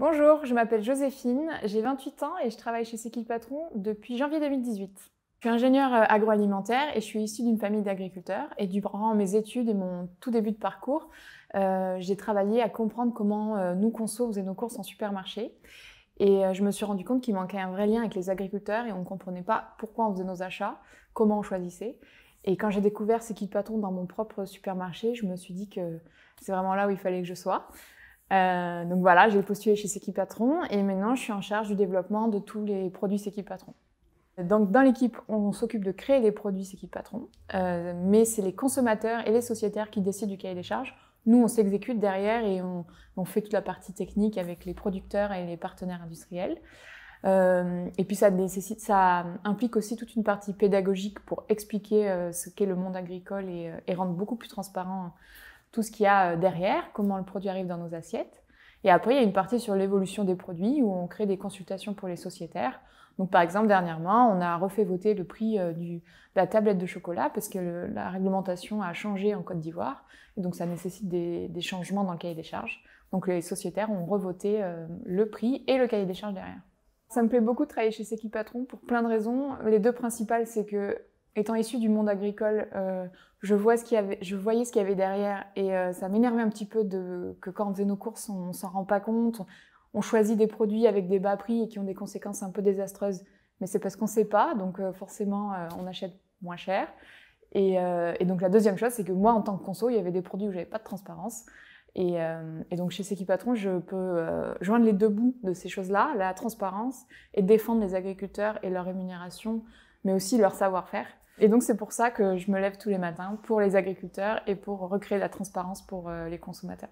Bonjour, je m'appelle Joséphine, j'ai 28 ans et je travaille chez Seki Patron depuis janvier 2018. Je suis ingénieure euh, agroalimentaire et je suis issue d'une famille d'agriculteurs. Et durant mes études et mon tout début de parcours, euh, j'ai travaillé à comprendre comment euh, nous conso faisions nos courses en supermarché. Et je me suis rendu compte qu'il manquait un vrai lien avec les agriculteurs et on ne comprenait pas pourquoi on faisait nos achats, comment on choisissait. Et quand j'ai découvert ces patron dans mon propre supermarché, je me suis dit que c'est vraiment là où il fallait que je sois. Euh, donc voilà, j'ai postulé chez Séquipe Patron et maintenant je suis en charge du développement de tous les produits Séquipe Patron. Donc dans l'équipe, on s'occupe de créer les produits Séquipe Patron, euh, mais c'est les consommateurs et les sociétaires qui décident du cahier des charges. Nous, on s'exécute derrière et on, fait toute la partie technique avec les producteurs et les partenaires industriels. Euh, et puis ça nécessite, ça implique aussi toute une partie pédagogique pour expliquer ce qu'est le monde agricole et rendre beaucoup plus transparent tout ce qu'il y a euh, derrière, comment le produit arrive dans nos assiettes. Et après, il y a une partie sur l'évolution des produits où on crée des consultations pour les sociétaires. Donc, par exemple, dernièrement, on a refait voter le prix euh, de la tablette de chocolat parce que la réglementation a changé en Côte d'Ivoire. Et donc, ça nécessite des, changements dans le cahier des charges. Donc, les sociétaires ont revoté euh, le prix et le cahier des charges derrière. Ça me plaît beaucoup de travailler chez Seki Patron pour plein de raisons. Les deux principales, c'est que étant issue du monde agricole, euh, je, voyais ce qu'il y avait derrière et euh, ça m'énervait un petit peu que quand on faisait nos courses, on, ne s'en rend pas compte. On, choisit des produits avec des bas prix et qui ont des conséquences un peu désastreuses. Mais c'est parce qu'on ne sait pas, donc euh, forcément, on achète moins cher. Et, donc la deuxième chose, c'est que moi, en tant que conso, il y avait des produits où j'avais pas de transparence. Et, donc chez Seki Patron, je peux joindre les deux bouts de ces choses-là, la transparence, et défendre les agriculteurs et leur rémunération, mais aussi leur savoir-faire. Et donc c'est pour ça que je me lève tous les matins pour les agriculteurs et pour recréer la transparence pour euh, les consommateurs.